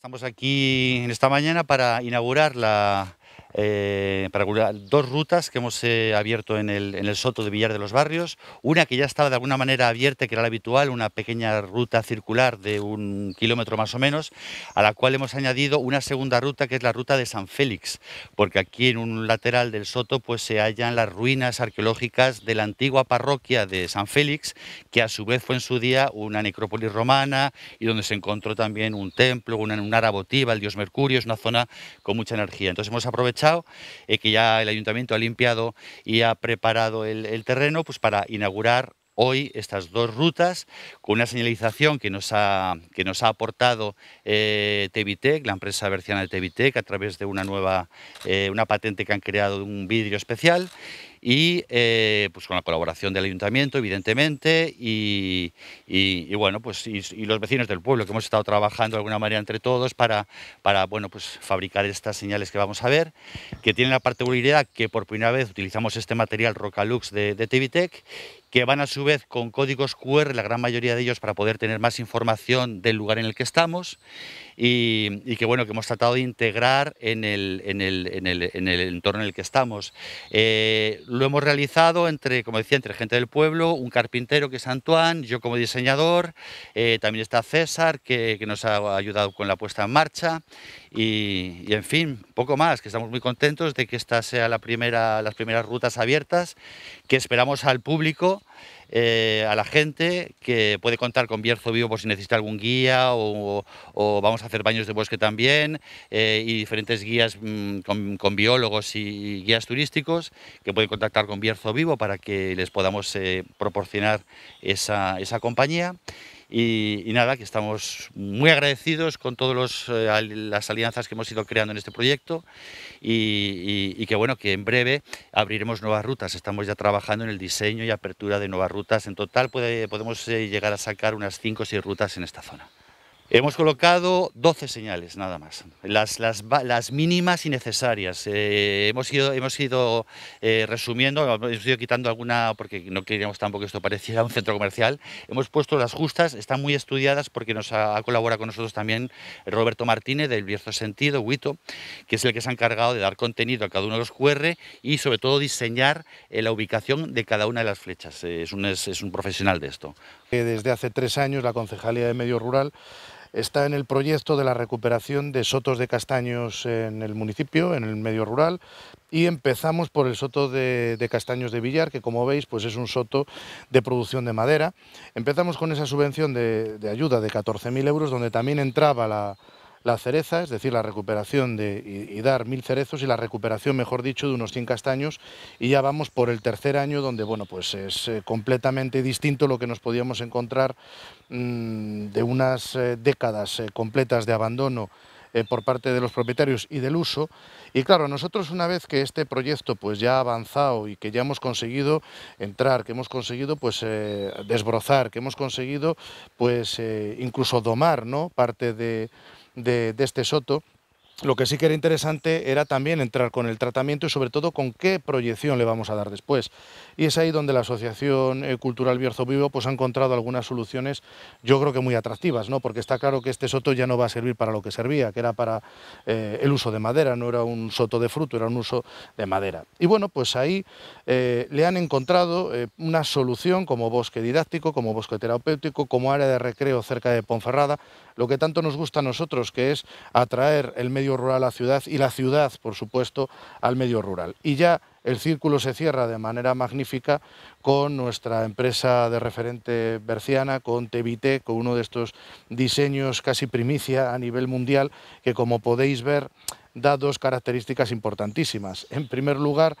Estamos aquí en esta mañana para inaugurar la eh, para dos rutas que hemos eh, abierto en el, soto de Villar de los Barrios, una que ya estaba de alguna manera abierta, que era la habitual, una pequeña ruta circular de un kilómetro más o menos, a la cual hemos añadido una segunda ruta que es la ruta de San Félix, porque aquí en un lateral del soto pues se hallan las ruinas arqueológicas de la antigua parroquia de San Félix, que a su vez fue en su día una necrópolis romana y donde se encontró también un templo, una, un arabotiva, el dios Mercurio, es una zona con mucha energía. Entonces hemos aprovechado eh, que ya el ayuntamiento ha limpiado y ha preparado el, terreno pues, para inaugurar hoy estas dos rutas con una señalización que nos ha, que nos ha aportado eh, Tevitec, la empresa berciana de Tevitec, a través de una nueva eh, una patente que han creado de un vidrio especial y eh, pues con la colaboración del ayuntamiento, evidentemente, y, bueno, pues y, los vecinos del pueblo, que hemos estado trabajando de alguna manera entre todos para, para bueno, pues fabricar estas señales que vamos a ver, que tienen la particularidad que por primera vez utilizamos este material Rocalux de, de que van a su vez con códigos QR, la gran mayoría de ellos, para poder tener más información del lugar en el que estamos y, que, bueno, que hemos tratado de integrar en el, entorno en el que estamos. Eh, lo hemos realizado entre, como decía, entre gente del pueblo, un carpintero que es Antoine, yo como diseñador, eh, también está César, que, nos ha ayudado con la puesta en marcha y, en fin, poco más, que estamos muy contentos de que esta sea la primera, las primeras rutas abiertas que esperamos al público eh, a la gente que puede contar con Bierzo Vivo por si necesita algún guía o, vamos a hacer baños de bosque también eh, y diferentes guías mm, con, biólogos y guías turísticos que pueden contactar con Bierzo Vivo para que les podamos eh, proporcionar esa, esa compañía. Y, nada, que estamos muy agradecidos con todas eh, las alianzas que hemos ido creando en este proyecto y, que bueno, que en breve abriremos nuevas rutas. Estamos ya trabajando en el diseño y apertura de nuevas rutas. En total podemos eh, llegar a sacar unas 5 o 6 rutas en esta zona. Hemos colocado 12 señales nada más, las, mínimas y necesarias. Eh, hemos ido, hemos ido eh, resumiendo, hemos ido quitando alguna, porque no queríamos tampoco que esto pareciera un centro comercial. Hemos puesto las justas, están muy estudiadas porque nos ha, colaborado con nosotros también Roberto Martínez del Bierzo Sentido, Huito, que es el que se ha encargado de dar contenido a cada uno de los QR y sobre todo diseñar eh, la ubicación de cada una de las flechas. es, es un profesional de esto. Desde hace tres años la Concejalía de Medio Rural está en el proyecto de la recuperación de sotos de castaños en el municipio, en el medio rural, y empezamos por el soto de, castaños de Villar, que como veis pues es un soto de producción de madera. Empezamos con esa subvención de, de ayuda de 14.000 euros, donde también entraba la, la cereza, es decir, la recuperación de, y, dar mil cerezos y la recuperación, mejor dicho, de unos 100 castaños. Y ya vamos por el tercer año donde, bueno, pues es eh, completamente distinto lo que nos podíamos encontrar mm, de unas eh, décadas eh, completas de abandono por parte de los propietarios y del uso. Y claro, nosotros una vez que este proyecto pues ya ha avanzado y que ya hemos conseguido entrar, que hemos conseguido pues desbrozar, que hemos conseguido pues incluso domar ¿no? parte de de, este soto lo que sí que era interesante era también entrar con el tratamiento y sobre todo con qué proyección le vamos a dar después. Y es ahí donde la Asociación eh, Cultural Bierzo Vivo pues, ha encontrado algunas soluciones yo creo que muy atractivas, ¿no? porque está claro que este soto ya no va a servir para lo que servía, que era para eh, el uso de madera, no era un soto de fruto, era un uso de madera. Y bueno, pues ahí eh, le han encontrado una solución como bosque didáctico, como bosque terapéutico, como área de recreo cerca de Ponferrada, lo que tanto nos gusta a nosotros, que es atraer el medio rural a ciudad y la ciudad, por supuesto, al medio rural. Y ya el círculo se cierra de manera magnífica con nuestra empresa de referente berciana, con Tevité, con uno de estos diseños casi primicia a nivel mundial, que como podéis ver da dos características importantísimas. En primer lugar,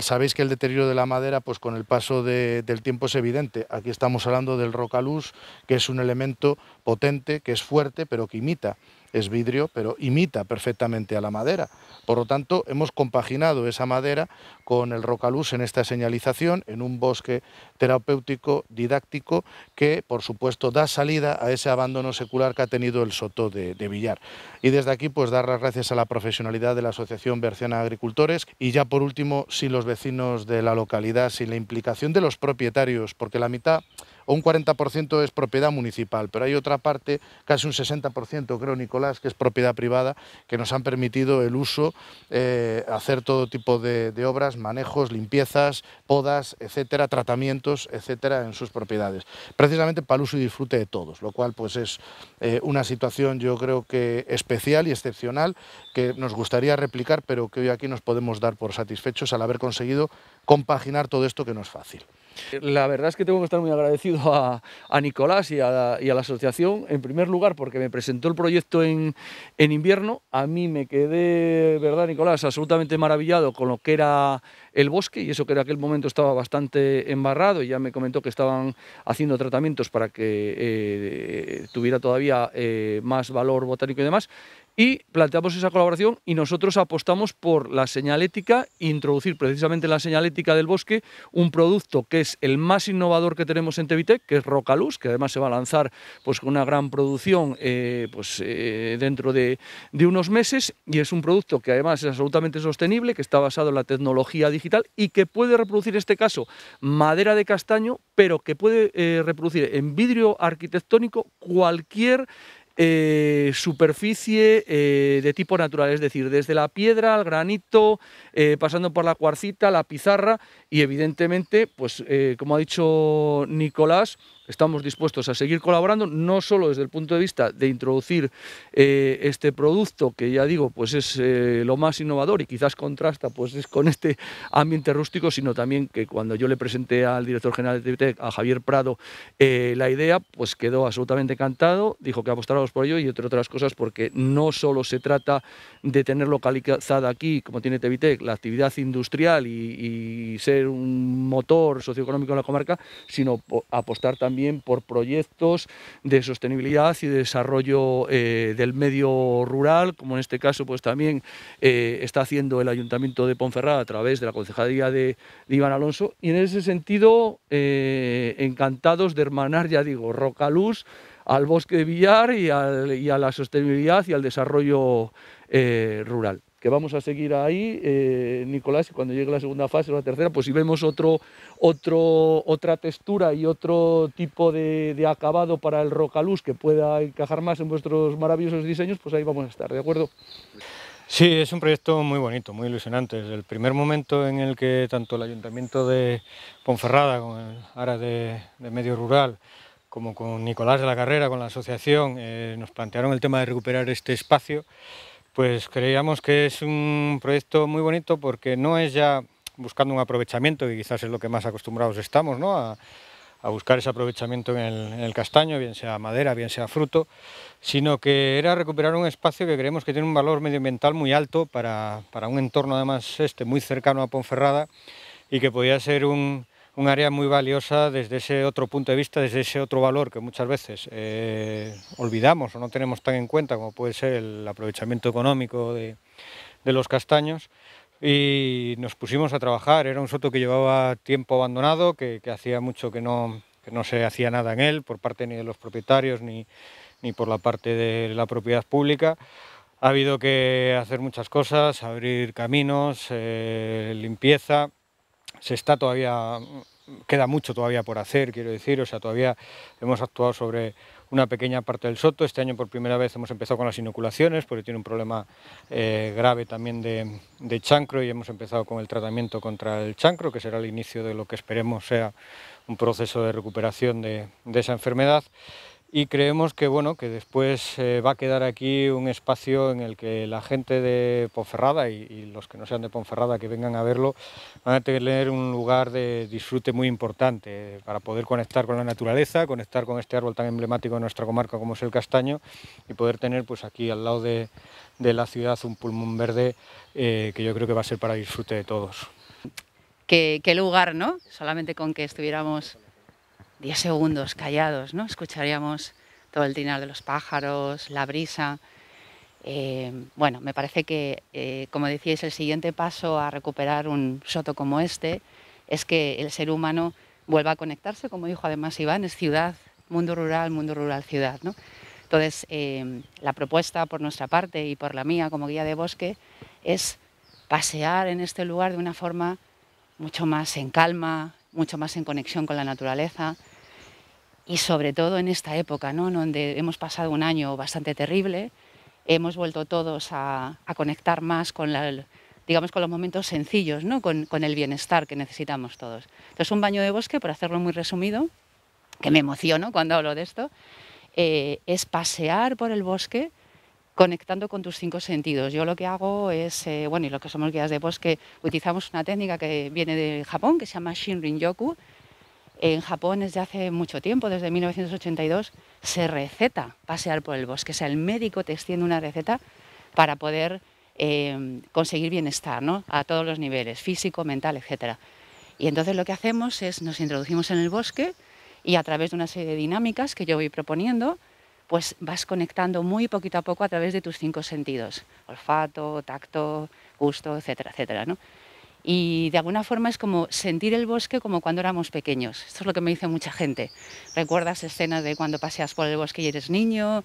sabéis que el deterioro de la madera, pues con el paso del tiempo es evidente. Aquí estamos hablando del rocaluz, que es un elemento potente, que es fuerte, pero que imita es vidrio, pero imita perfectamente a la madera. Por lo tanto, hemos compaginado esa madera con el rocaluz en esta señalización, en un bosque terapéutico, didáctico, que por supuesto da salida a ese abandono secular que ha tenido el soto de, Villar. Y desde aquí, pues dar las gracias a la profesionalidad de la Asociación Berciana Agricultores y ya por último, sin los vecinos de la localidad, sin la implicación de los propietarios, porque la mitad un 40% es propiedad municipal, pero hay otra parte, casi un 60% creo Nicolás, que es propiedad privada, que nos han permitido el uso, eh, hacer todo tipo de, obras, manejos, limpiezas, podas, etcétera, tratamientos, etcétera, en sus propiedades, precisamente para el uso y disfrute de todos, lo cual pues es eh, una situación yo creo que especial y excepcional que nos gustaría replicar, pero que hoy aquí nos podemos dar por satisfechos al haber conseguido compaginar todo esto que no es fácil. La verdad es que tengo que estar muy agradecido a, Nicolás y a, la, asociación, en primer lugar porque me presentó el proyecto en, invierno. A mí me quedé, ¿verdad Nicolás?, absolutamente maravillado con lo que era el bosque y eso que en aquel momento estaba bastante embarrado. y Ya me comentó que estaban haciendo tratamientos para que eh, tuviera todavía eh, más valor botánico y demás y planteamos esa colaboración y nosotros apostamos por la señalética, introducir precisamente en la señalética del bosque un producto que es el más innovador que tenemos en Tevitec, que es Rocaluz, que además se va a lanzar pues, con una gran producción eh, pues, eh, dentro de, unos meses y es un producto que además es absolutamente sostenible, que está basado en la tecnología digital y que puede reproducir, en este caso, madera de castaño, pero que puede eh, reproducir en vidrio arquitectónico cualquier eh, superficie eh, de tipo natural, es decir, desde la piedra al granito, eh, pasando por la cuarcita, la pizarra y evidentemente, pues como ha dicho Nicolás, estamos dispuestos a seguir colaborando, no solo desde el punto de vista de introducir este producto, que ya digo, pues es lo más innovador y quizás contrasta pues con este ambiente rústico, sino también que cuando yo le presenté al director general de TVTEC, a Javier Prado, la idea, pues quedó absolutamente encantado, dijo que por ello y entre otras cosas porque no solo se trata de tener localizada aquí, como tiene Tevitec, la actividad industrial y, ser un motor socioeconómico de la comarca, sino apostar también por proyectos de sostenibilidad y de desarrollo eh, del medio rural, como en este caso pues también eh, está haciendo el Ayuntamiento de Ponferrada a través de la Concejalía de, Iván Alonso. Y en ese sentido, eh, encantados de hermanar, ya digo, Rocaluz al bosque de Villar y, a la sostenibilidad y al desarrollo eh, rural que vamos a seguir ahí, eh, Nicolás, y cuando llegue la segunda fase o la tercera, pues si vemos otro, otra textura y otro tipo de, acabado para el rocaluz que pueda encajar más en vuestros maravillosos diseños, pues ahí vamos a estar, ¿de acuerdo? Sí, es un proyecto muy bonito, muy ilusionante. ...es el primer momento en el que tanto el Ayuntamiento de Ponferrada, con el área de medio rural, como con Nicolás de la Carrera, con la asociación, eh, nos plantearon el tema de recuperar este espacio, pues creíamos que es un proyecto muy bonito porque no es ya buscando un aprovechamiento, que quizás es lo que más acostumbrados estamos, ¿no? A, buscar ese aprovechamiento en el, castaño, bien sea madera, bien sea fruto, sino que era recuperar un espacio que creemos que tiene un valor medioambiental muy alto para, para un entorno además este muy cercano a Ponferrada y que podía ser un, un área muy valiosa desde ese otro punto de vista, desde ese otro valor que muchas veces eh, olvidamos o no tenemos tan en cuenta como puede ser el aprovechamiento económico de, los castaños y nos pusimos a trabajar. Era un soto que llevaba tiempo abandonado, que, hacía mucho que no, no, se hacía nada en él por parte ni de los propietarios ni, por la parte de la propiedad pública. Ha habido que hacer muchas cosas, abrir caminos, eh, limpieza se está todavía, queda mucho todavía por hacer, quiero decir, o sea, todavía hemos actuado sobre una pequeña parte del soto. Este año por primera vez hemos empezado con las inoculaciones porque tiene un problema eh, grave también de, chancro y hemos empezado con el tratamiento contra el chancro, que será el inicio de lo que esperemos sea un proceso de recuperación de esa enfermedad y creemos que, bueno, que después eh, va a quedar aquí un espacio en el que la gente de Ponferrada y, los que no sean de Ponferrada que vengan a verlo van a tener un lugar de disfrute muy importante para poder conectar con la naturaleza, conectar con este árbol tan emblemático de nuestra comarca como es el castaño y poder tener pues aquí al lado de, la ciudad un pulmón verde eh, que yo creo que va a ser para disfrute de todos. Qué, qué lugar, ¿no? Solamente con que estuviéramos 10 segundos callados, ¿no? Escucharíamos todo el tinar de los pájaros, la brisa. Eh, bueno, me parece que, eh, como decíais, el siguiente paso a recuperar un soto como este es que el ser humano vuelva a conectarse, como dijo además Iván, es ciudad, mundo rural, mundo rural, ciudad. ¿no? Entonces, eh, la propuesta por nuestra parte y por la mía como guía de bosque es pasear en este lugar de una forma mucho más en calma, mucho más en conexión con la naturaleza, y sobre todo en esta época, ¿no? donde hemos pasado un año bastante terrible, hemos vuelto todos a, a conectar más con, la, digamos, con los momentos sencillos, ¿no? con, con el bienestar que necesitamos todos. Entonces, un baño de bosque, por hacerlo muy resumido, que me emociono cuando hablo de esto, eh, es pasear por el bosque conectando con tus cinco sentidos. Yo lo que hago es, eh, bueno, y lo que somos guías de bosque, utilizamos una técnica que viene de Japón, que se llama Shinrin-yoku, en Japón desde hace mucho tiempo, desde 1982, se receta pasear por el bosque. O sea, el médico te extiende una receta para poder eh, conseguir bienestar a todos los niveles, físico, mental, etc. Y entonces lo que hacemos es nos introducimos en el bosque y a través de una serie de dinámicas que yo voy proponiendo, pues vas conectando muy poquito a poco a través de tus cinco sentidos, olfato, tacto, gusto, etcétera, etcétera. ¿no? y de alguna forma es como sentir el bosque como cuando éramos pequeños. Esto es lo que me dice mucha gente. Recuerdas escenas de cuando paseas por el bosque y eres niño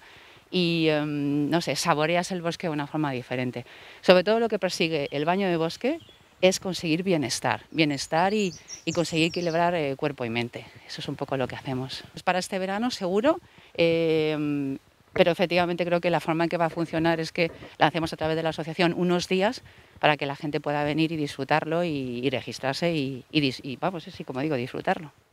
y, em, no sé, saboreas el bosque de una forma diferente. Sobre todo lo que persigue el baño de bosque es conseguir bienestar, bienestar y, y conseguir equilibrar eh, cuerpo y mente. Eso es un poco lo que hacemos. Pues para este verano seguro em, pero efectivamente creo que la forma en que va a funcionar es que la hacemos a través de la asociación unos días para que la gente pueda venir y disfrutarlo y, registrarse y, y así como digo, disfrutarlo.